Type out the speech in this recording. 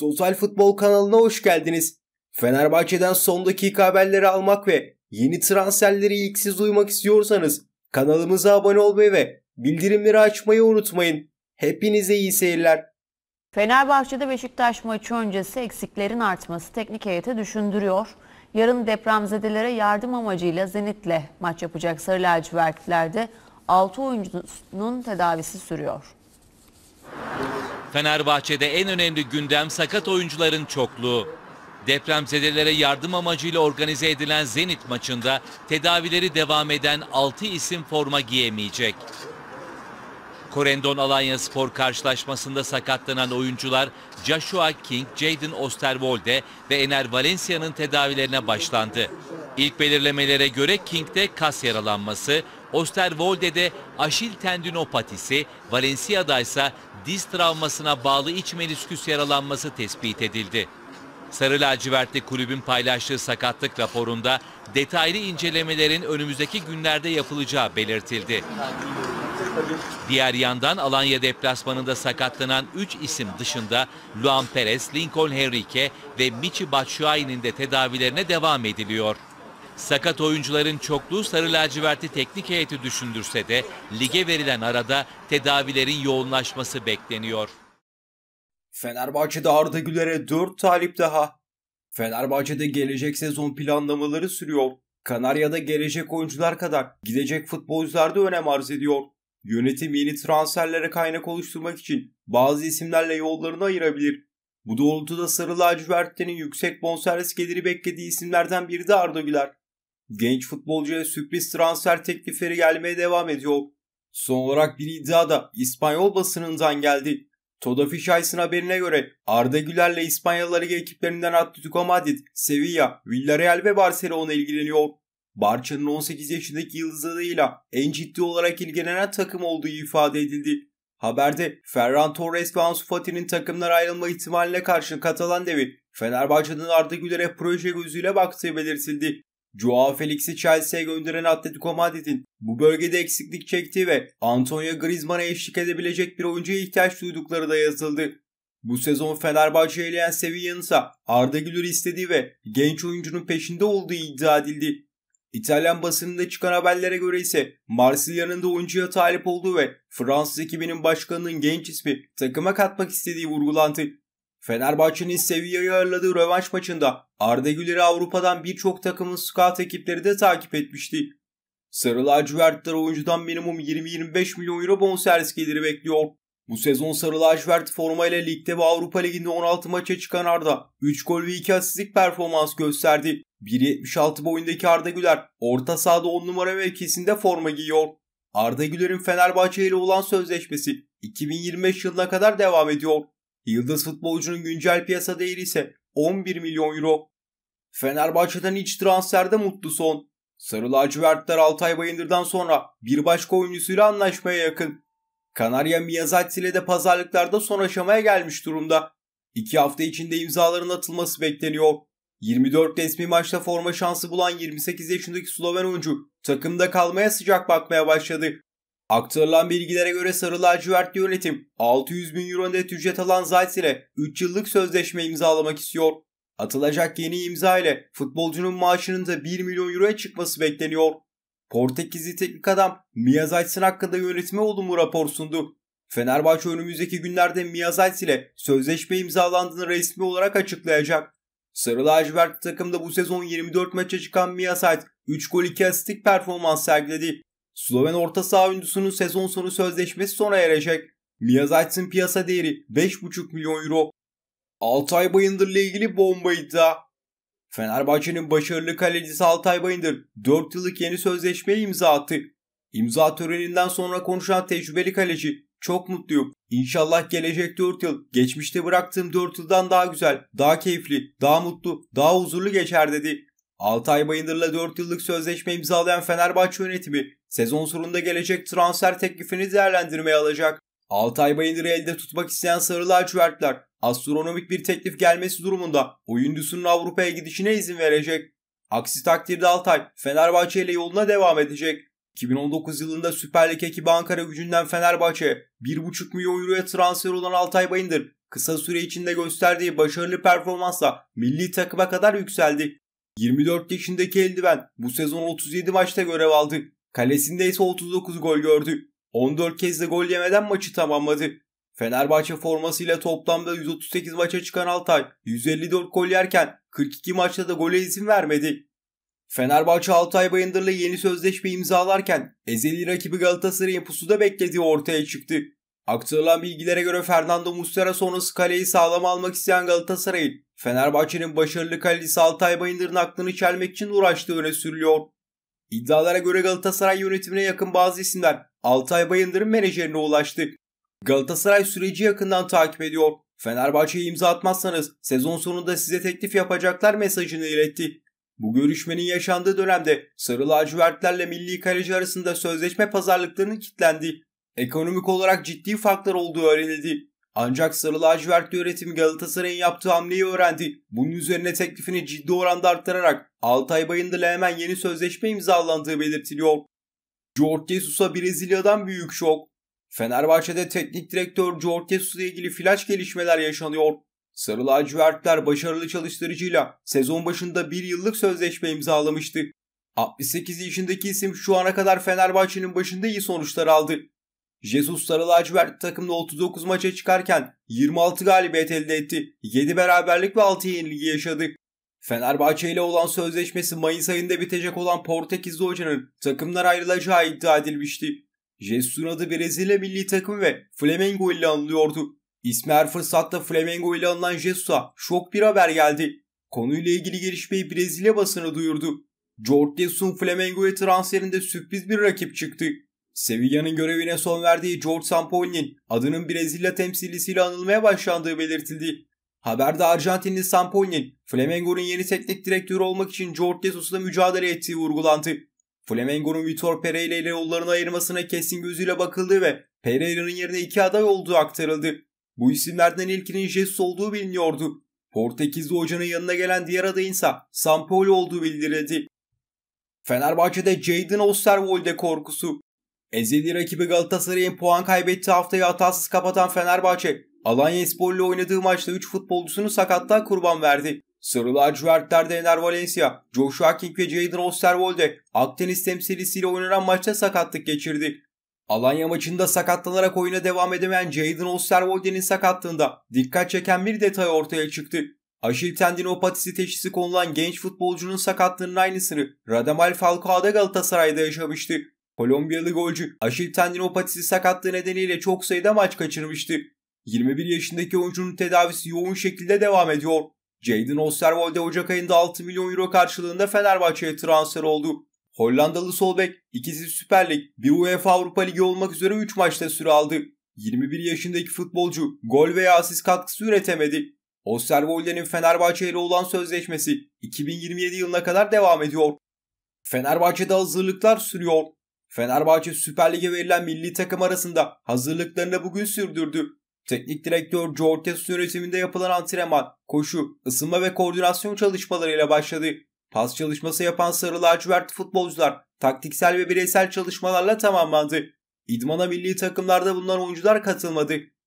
Total Futbol kanalına hoş geldiniz. Fenerbahçe'den son dakika haberleri almak ve yeni transferleri ilk siz duymak istiyorsanız kanalımıza abone olmayı ve bildirimleri açmayı unutmayın. Hepinize iyi seyirler. Fenerbahçe'de Beşiktaş maçı öncesi eksiklerin artması teknik heyete düşündürüyor. Yarın depremzedelere yardım amacıyla Zenit'le maç yapacak Sarı Lacivertliler'de 6 oyuncunun tedavisi sürüyor. Fenerbahçe'de en önemli gündem sakat oyuncuların çokluğu. Depremzedelere yardım amacıyla organize edilen Zenit maçında tedavileri devam eden 6 isim forma giyemeyecek. Korendon Alanya Spor karşılaşmasında sakatlanan oyuncular Joshua King, Jaden Osterwolde ve Ener Valencia'nın tedavilerine başlandı. İlk belirlemelere göre King'de kas yaralanması, Osterwolde'de aşil tendinopatisi, Valencia'da ise diz travmasına bağlı iç menisküs yaralanması tespit edildi. Sarı lacivertli kulübün paylaştığı sakatlık raporunda detaylı incelemelerin önümüzdeki günlerde yapılacağı belirtildi. Diğer yandan Alanya deplasmanında sakatlanan 3 isim dışında Luan Perez, Lincoln Henrique ve Michi Batshuayi'nin de tedavilerine devam ediliyor. Sakat oyuncuların çokluğu Sarı Lacivert'i teknik heyeti düşündürse de lige verilen arada tedavilerin yoğunlaşması bekleniyor. Fenerbahçe'de Arda Güler'e 4 talip daha. Fenerbahçe'de gelecek sezon planlamaları sürüyor. Kanarya'da gelecek oyuncular kadar gidecek futbolcular da önem arz ediyor. Yönetim yeni transferlere kaynak oluşturmak için bazı isimlerle yollarını ayırabilir. Bu doğrultuda Sarı Lacivert'lerin yüksek bonservis geliri beklediği isimlerden biri de Arda Güler. Genç futbolcuya sürpriz transfer teklifleri gelmeye devam ediyor. Son olarak bir iddia da İspanyol basınından geldi. Toda Fişays'ın haberine göre Arda Güler'le İspanyolları Ligi ekiplerinden Atletico Madrid, Sevilla, Villarreal ve Barcelona ilgileniyor. Barça'nın 18 yaşındaki yıldız adıyla en ciddi olarak ilgilenen takım olduğu ifade edildi. Haberde Ferran Torres ve Ansu Fati'nin takımlar ayrılma ihtimaline karşı Katalan devi Fenerbahçe'nin Arda Güler'e proje gözüyle baktığı belirtildi. Joao Felix'i Chelsea'ye gönderen Atletico Madrid'in bu bölgede eksiklik çektiği ve Antonio Griezmann'a eşlik edebilecek bir oyuncuya ihtiyaç duydukları da yazıldı. Bu sezon Fenerbahçe'ye eleyen Sevilla'nın ise Arda Güler'i istediği ve genç oyuncunun peşinde olduğu iddia edildi. İtalyan basınında çıkan haberlere göre ise Marsilya'nın da oyuncuya talip olduğu ve Fransız ekibinin başkanının genç ismi takıma katmak istediği vurgulandı. Fenerbahçe'nin Sevilla'yı ağırladığı rövanş maçında Arda Güler'i Avrupa'dan birçok takımın scout ekipleri de takip etmişti. Sarı lacivertler oyuncudan minimum 20-25 milyon euro bonservis geliri bekliyor. Bu sezon Sarı Lacivert formayla ligde ve Avrupa Ligi'nde 16 maça çıkan Arda 3 gol ve 2 asistlik performans gösterdi. 1.76 boyundaki Arda Güler orta sahada 10 numara mevkisinde forma giyiyor. Arda Güler'in Fenerbahçe ile olan sözleşmesi 2025 yılına kadar devam ediyor. Yıldız futbolcunun güncel piyasa değeri ise 11 milyon euro. Fenerbahçe'den iç transferde mutlu son. Sarı lacivertler Altay Bayındır'dan sonra bir başka oyuncusuyla anlaşmaya yakın. Kanarya Miyazati ile de pazarlıklarda son aşamaya gelmiş durumda. İki hafta içinde imzaların atılması bekleniyor. 24 resmi maçta forma şansı bulan 28 yaşındaki Sloven oyuncu takımda kalmaya sıcak bakmaya başladı. Aktarılan bilgilere göre Sarı Lacivert yönetim 600 bin euro net ücret alan Zayt ile 3 yıllık sözleşme imzalamak istiyor. Atılacak yeni imza ile futbolcunun maaşının da 1 milyon euroya çıkması bekleniyor. Portekizli teknik adam Mia Zayt'sin hakkında yönetime olumlu rapor sundu. Fenerbahçe önümüzdeki günlerde Mia Zayt ile sözleşme imzalandığını resmi olarak açıklayacak. Sarı lacivert takımda bu sezon 24 maça çıkan Mia Zayt 3 gol 2 asistik performans sergiledi. Sloven orta saha oyuncusunun sezon sonu sözleşmesi sona erecek. Miyazait'sin piyasa değeri 5,5 milyon euro. Altay Bayındır ile ilgili bomba iddia. Fenerbahçe'nin başarılı kalecisi Altay Bayındır 4 yıllık yeni sözleşmeye imza attı. İmza töreninden sonra konuşan tecrübeli kaleci çok mutluyum. İnşallah gelecek 4 yıl geçmişte bıraktığım 4 yıldan daha güzel, daha keyifli, daha mutlu, daha huzurlu geçer dedi. Altay Bayındır'la 4 yıllık sözleşme imzalayan Fenerbahçe yönetimi Sezon sonunda gelecek transfer teklifini değerlendirmeye alacak. Altay Bayındır'ı elde tutmak isteyen Sarı Lacivertler astronomik bir teklif gelmesi durumunda oyuncusunun Avrupa'ya gidişine izin verecek. Aksi takdirde Altay Fenerbahçe ile yoluna devam edecek. 2019 yılında Süper Lig ekibi Ankara gücünden Fenerbahçe 1,5 milyon euroya transfer olan Altay Bayındır kısa süre içinde gösterdiği başarılı performansla milli takıma kadar yükseldi. 24 yaşındaki eldiven bu sezon 37 maçta görev aldı Kalesinde ise 39 gol gördü. 14 kez de gol yemeden maçı tamamladı. Fenerbahçe formasıyla toplamda 138 maça çıkan Altay 154 gol yerken 42 maçta da gole izin vermedi. Fenerbahçe Altay Bayındır'la yeni sözleşme imzalarken ezeli rakibi Galatasaray'ın pusuda beklediği ortaya çıktı. Aktarılan bilgilere göre Fernando Muslera sonrası kaleyi sağlam almak isteyen Galatasaray'ın Fenerbahçe'nin başarılı kalecisi Altay Bayındır'ın aklını çelmek için uğraştığı öne sürülüyor. İddialara göre Galatasaray yönetimine yakın bazı isimler Altay Bayındır'ın menajerine ulaştı. Galatasaray süreci yakından takip ediyor. Fenerbahçe'ye imza atmazsanız sezon sonunda size teklif yapacaklar mesajını iletti. Bu görüşmenin yaşandığı dönemde sarı lacivertlerle milli kaleci arasında sözleşme pazarlıklarının kilitlendi. ekonomik olarak ciddi farklar olduğu öğrenildi. Ancak Sarı Lacivertli yönetim Galatasaray'ın yaptığı hamleyi öğrendi. Bunun üzerine teklifini ciddi oranda arttırarak Altay Bayındır ile hemen yeni sözleşme imzalandığı belirtiliyor. Jorge Jesus'a Brezilya'dan büyük şok. Fenerbahçe'de teknik direktör Jorge Jesus ilgili flaş gelişmeler yaşanıyor. Sarı lacivertler başarılı çalıştırıcıyla sezon başında bir yıllık sözleşme imzalamıştı. 68 yaşındaki isim şu ana kadar Fenerbahçe'nin başında iyi sonuçlar aldı. Jesus Sarı Lacivert takımda 39 maça çıkarken 26 galibiyet elde etti. 7 beraberlik ve 6 yenilgi yaşadı. Fenerbahçe ile olan sözleşmesi Mayıs ayında bitecek olan Portekizli hocanın takımlar ayrılacağı iddia edilmişti. Jesus'un adı Brezilya milli takımı ve Flamengo ile anılıyordu. İsmi her fırsatta Flamengo ile anılan Jesus'a şok bir haber geldi. Konuyla ilgili gelişmeyi Brezilya basını duyurdu. Jorge Jesus'un Flamengo'ya transferinde sürpriz bir rakip çıktı. Sevilla'nın görevine son verdiği George Sampoli'nin adının Brezilya temsilcisiyle anılmaya başlandığı belirtildi. Haberde Arjantinli Sampoli'nin Flamengo'nun yeni teknik direktörü olmak için George Jesus'la mücadele ettiği vurgulandı. Flamengo'nun Vitor Pereira ile yollarını ayırmasına kesin gözüyle bakıldı ve Pereira'nın yerine iki aday olduğu aktarıldı. Bu isimlerden ilkinin Jesus olduğu biliniyordu. Portekizli hocanın yanına gelen diğer adayınsa Sampoli olduğu bildirildi. Fenerbahçe'de Jadon Osterwolde korkusu Ezeli rakibi Galatasaray'ın puan kaybettiği haftayı hatasız kapatan Fenerbahçe, Alanya Spor'la oynadığı maçta 3 futbolcusunu sakattan kurban verdi. Sarı lacivertlerde Ener Valencia, Joshua King ve Jadon Osterwolde Akdeniz temsilcisiyle oynanan maçta sakatlık geçirdi. Alanya maçında sakatlanarak oyuna devam edemeyen Jadon Osterwolde'nin sakatlığında dikkat çeken bir detay ortaya çıktı. Aşil tendinopatisi teşhisi konulan genç futbolcunun sakatlığının aynısını Radamel Falcao da Galatasaray'da yaşamıştı. Kolombiyalı golcü Aşil tendinopatisi sakatlığı nedeniyle çok sayıda maç kaçırmıştı. 21 yaşındaki oyuncunun tedavisi yoğun şekilde devam ediyor. Jadon Osterwolde Ocak ayında 6 milyon euro karşılığında Fenerbahçe'ye transfer oldu. Hollandalı sol bek ikisi Süper Lig, bir UEFA Avrupa Ligi olmak üzere 3 maçta süre aldı. 21 yaşındaki futbolcu gol veya asist katkısı üretemedi. Osterwolde'nin Fenerbahçe ile olan sözleşmesi 2027 yılına kadar devam ediyor. Fenerbahçe'de hazırlıklar sürüyor. Fenerbahçe Süper Lig'e verilen milli takım arasında hazırlıklarını bugün sürdürdü. Teknik direktör Cortes yönetiminde yapılan antrenman, koşu, ısınma ve koordinasyon çalışmalarıyla başladı. Pas çalışması yapan sarı lacivert futbolcular taktiksel ve bireysel çalışmalarla tamamlandı. İdmana milli takımlarda bulunan oyuncular katılmadı.